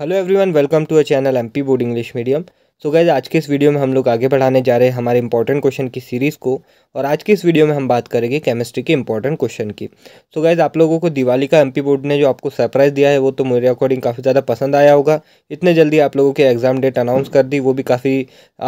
hello everyone welcome to a channel MP board English medium so so guys आज के इस video में हम लोग आगे बढ़ाने जा रहे हैं हमारे इंपॉर्टेंट क्वेश्चन की सीरीज़ को और आज की इस वीडियो में हम बात करेंगे केमिस्ट्री के इंपॉर्टेंट क्वेश्चन की सो so गैज़ आप लोगों को दिवाली का एमपी बोर्ड ने जो आपको सरप्राइज़ दिया है वो तो मेरे अकॉर्डिंग काफ़ी ज़्यादा पसंद आया होगा इतने जल्दी आप लोगों के एग्ज़ाम डेट अनाउंस कर दी वो भी काफ़ी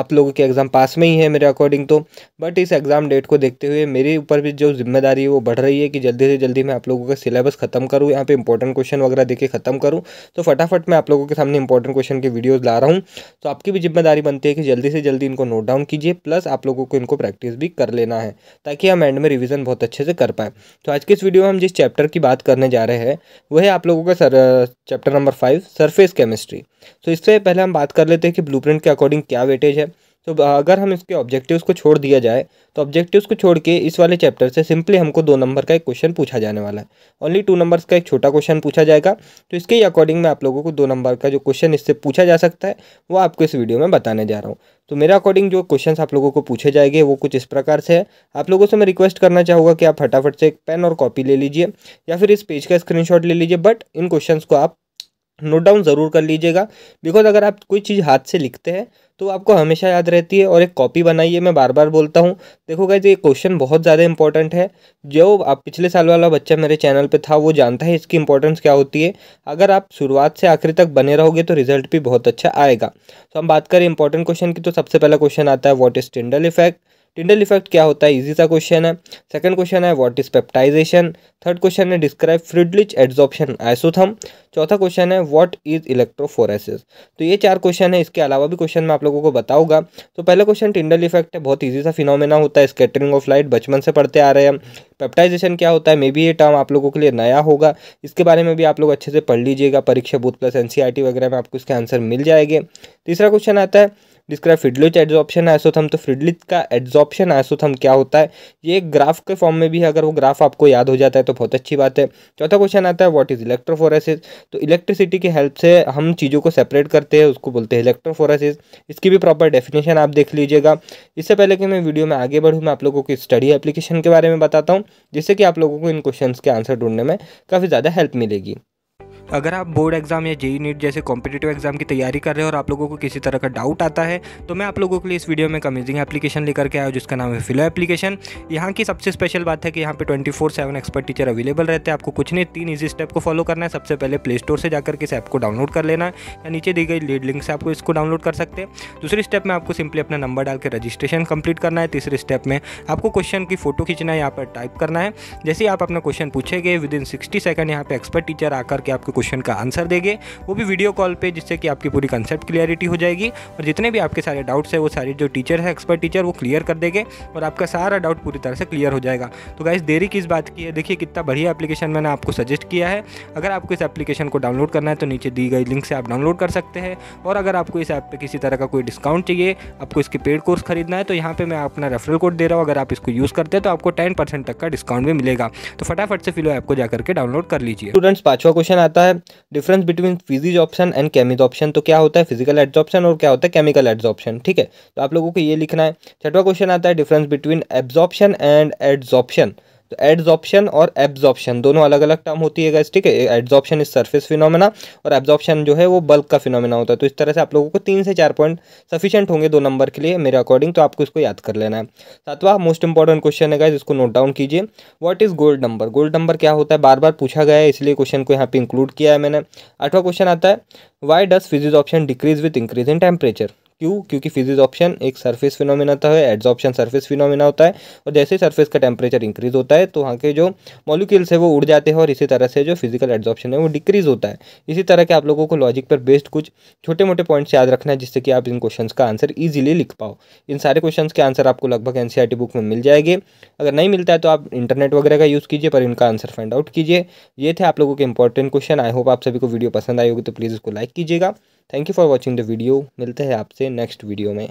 आप लोगों के एग्ज़ाम पास में ही है मेरे अकॉर्डिंग तो बट इस एग्ज़ाम डेट को देखते हुए मेरे ऊपर भी जो जिम्मेदारी है वो बढ़ रही है कि जल्दी से जल्दी मैं आप लोगों का सिलेबस खत्म करूँ यहाँ पे इंपॉर्टेंट क्वेश्चन वगैरह देखे खत्म करूँ तो फटाफट मैं आप लोगों के सामने इंपॉर्टेंट क्वेश्चन की वीडियोज़ ला रहा हूँ तो आपकी भी जिम्मेदारी बनती है कि जल्दी से जल्दी इनको नोट डाउन कीजिए प्लस आप लोगों को इनको प्रैक्टिस भी कर लेना है ताकि हम एंड में रिविज़न बहुत अच्छे से कर पाए तो आज के इस वीडियो में हम जिस चैप्टर की बात करने जा रहे हैं वह है आप लोगों का sir chapter number five surface chemistry तो इससे पहले हम बात कर लेते हैं कि ब्लू के अकॉर्डिंग क्या वेटेज है तो अगर हम इसके ऑब्जेक्टिव्स को छोड़ दिया जाए तो ऑब्जेक्टिव्स को छोड़ के इस वाले चैप्टर से सिंपली हमको दो नंबर का एक क्वेश्चन पूछा जाने वाला है ओनली टू नंबर्स का एक छोटा क्वेश्चन पूछा जाएगा तो इसके ही अकॉर्डिंग मैं आप लोगों को दो नंबर का जो क्वेश्चन इससे पूछा जा सकता है वो आपको इस वीडियो में बताने जा रहा हूँ तो मेरे अकॉर्डिंग जो क्वेश्चन आप लोगों को पूछे जाएंगे वो कुछ इस प्रकार से है आप लोगों से मैं रिक्वेस्ट करना चाहूँगा कि आप फटाफट से एक पेन और कॉपी ले लीजिए या फिर इस पेज का स्क्रीनशॉट ले लीजिए बट इन क्वेश्चन को आप नोट डाउन ज़रूर कर लीजिएगा बिकॉज अगर आप कोई चीज़ हाथ से लिखते हैं तो आपको हमेशा याद रहती है और एक कॉपी बनाइए मैं बार बार बोलता हूँ देखो गाइज ये क्वेश्चन बहुत ज़्यादा इंपॉर्टेंट है जो आप पिछले साल वाला बच्चा मेरे चैनल पे था वो जानता है इसकी इंपॉर्टेंस क्या होती है अगर आप शुरुआत से आखिरी तक बने रहोगे तो रिजल्ट भी बहुत अच्छा आएगा तो हम बात करें इंपॉर्टेंट क्वेश्चन की तो सबसे पहला क्वेश्चन आता है what is Tyndall effect Tyndall effect क्या होता है इजी सा क्वेश्चन है सेकंड क्वेश्चन है what is peptization third question है डिस्क्राइब फ्रिडलिच एड्जॉर्प्शन आइसोथम चौथा क्वेश्चन है व्हाट इज इलेक्ट्रोफोरेसिस तो ये चार क्वेश्चन है इसके अलावा भी क्वेश्चन मैं आप लोगों को बताऊंगा तो पहला क्वेश्चन टिंडल इफेक्ट है बहुत ईजी सा फिनोमेना होता है स्केटरिंग ऑफ लाइट बचपन से पढ़ते आ रहे हैं पेप्टाइजेशन क्या होता है मे बी ये टर्म आप लोगों के लिए नया होगा इसके बारे में भी आप लोग अच्छे से पढ़ लीजिएगा परीक्षा बूथ प्लस एन वगैरह में आपको इसके आंसर मिल जाएंगे तीसरा क्वेश्चन आता है जिसका फ्रिडलिच एड्जॉप्शन आइसोथम तो फ्रिडलिच का एड्जॉप्शन आइसोथम क्या होता है ये ग्राफ के फॉर्म में भी है अगर वो ग्राफ आपको याद हो जाता है तो बहुत अच्छी बात है चौथा क्वेश्चन आता है व्हाट इज इलेक्ट्रोफोरेसिस तो इलेक्ट्रिसिटी की हेल्प से हम चीज़ों को सेपरेट करते हैं उसको बोलते हैं इलेक्ट्रोफोरेसिस इसकी भी प्रॉपर डेफिनेशन आप देख लीजिएगा इससे पहले कि मैं वीडियो में आगे बढ़ूँ मैं आप लोगों की स्टडी एप्लीकेशन के बारे में बताता हूँ जिससे कि आप लोगों को इन क्वेश्चन के आंसर ढूंढने में काफ़ी ज़्यादा हेल्प मिलेगी अगर आप बोर्ड एग्जाम या जेई नीट जैसे कॉम्पिटेटिव एग्जाम की तैयारी कर रहे हो और आप लोगों को किसी तरह का डाउट आता है तो मैं आप लोगों के लिए इस वीडियो में एक अमेजिंग एप्लीकेशन लेकर के आया जिसका नाम है फिलो एप्लीकेशन यहाँ की सबसे स्पेशल बात है कि यहाँ पे twenty four seven expert teacher available रहते हैं आपको कुछ नहीं तीन ईजी स्टेप को फॉलो करना है सबसे पहले प्ले स्टोर से जाकर के इस ऐप को डाउनलोड कर लेना है या नीचे दी गई लीड लिंक से आपको इसको डाउनलोड कर सकते हैं दूसरे स्टेप में आपको सिंपली अपना नंबर डाल के रजिस्ट्रेशन कंप्लीट करना है तीसरे स्टेप में आपको क्वेश्चन की फोटो खींचना है यहाँ पर टाइप करना है जैसे ही आप अपना क्वेश्चन पूछेंगे विद इन सिक्सटी सेकंड यहाँ पर एक्सपर्ट टीचर आकर के आपको क्वेश्चन का आंसर देंगे वो भी वीडियो कॉल पे जिससे कि आपकी पूरी कंसेप्ट क्लियरिटी हो जाएगी और जितने भी आपके सारे डाउट्स हैं वो सारे जो टीचर है एक्सपर्ट टीचर वो क्लियर कर देंगे और आपका सारा डाउट पूरी तरह से क्लियर हो जाएगा तो गाइज देरी किस बात की है देखिए कितना बढ़िया एप्लीकेशन मैंने आपको सजेस्ट किया है अगर आपको इस एप्लीकेशन को डाउनलोड करना है तो नीचे दी गई लिंक से आप डाउनलोड कर सकते हैं और अगर आपको इस ऐप पर किसी तरह का कोई डिस्काउंट चाहिए आपको इसके पेड कोर्स खरीदना है तो यहाँ पर मैं अपना रेफरल कोड दे रहा हूँ अगर आप इसको यूज़ करते हैं तो आपको टेन तक का डिस्काउंट भी मिलेगा तो फटाफट से फिलो ऐप को जाकर के डाउनलोड कर लीजिए स्टूडेंट्स पाँचवा क्वेश्चन आता होता है difference between physisorption and chemisorption तो क्या होता है फिजिकल एड्जॉप्शन और क्या होता है केमिकल एड्जॉप्शन ठीक है तो आप लोगों को ये लिखना है छठवा क्वेश्चन आता है difference between absorption and adsorption तो एड्जॉप्शन और एब्जॉप्शन दोनों अलग अलग टर्म होती है गैस ठीक है एड्जॉप्शन इज सर्फेस फिनोमेना और एब्जॉप्शन जो है वो बल्क का फिनोमेना होता है तो इस तरह से आप लोगों को तीन से चार पॉइंट सफिशियंट होंगे दो नंबर के लिए मेरे अकॉर्डिंग तो आपको इसको याद कर लेना है सातवा मोस्ट इंपॉर्टेंट क्वेश्चन है गैस इसको नोट डाउन कीजिए what is gold number gold number क्या होता है बार बार पूछा गया है इसलिए क्वेश्चन को यहाँ पे इंक्लूड किया है मैंने आठवा क्वेश्चन आता है why does physisorption decrease with increase in temperature क्यों क्योंकि ऑप्शन एक सरफेस फिनोमिना होता है एड्सॉप्शन सरफेस फिनोमिना होता है और जैसे ही सरफेस का टेम्परेचर इंक्रीज होता है तो वहाँ के जो मॉलिक्यूल्स है वो उड़ जाते हैं और इसी तरह से जो फिजिकल एड्जॉप्शन है वो डिक्रीज होता है इसी तरह के आप लोगों को लॉजिक पर बेस्ड कुछ छोटे मोटे पॉइंट्स याद रखना है जिससे कि आप इन क्वेश्चन का आंसर ईजिली लिख पाओ इन सारे क्वेश्चन के आंसर आपको लगभग एन बुक में मिल जाएंगे अगर नहीं मिलता है तो आप इंटरनेट वगैरह का यूज़ कीजिए पर इनका आंसर फाइंड आउट कीजिए ये थे आप लोगों के इंपॉर्टेंट क्वेश्चन आई होप आप सभी को वीडियो पसंद आई होगी तो प्लीज़ इसको लाइक कीजिएगा thank you for watching the video मिलते हैं आपसे नेक्स्ट वीडियो में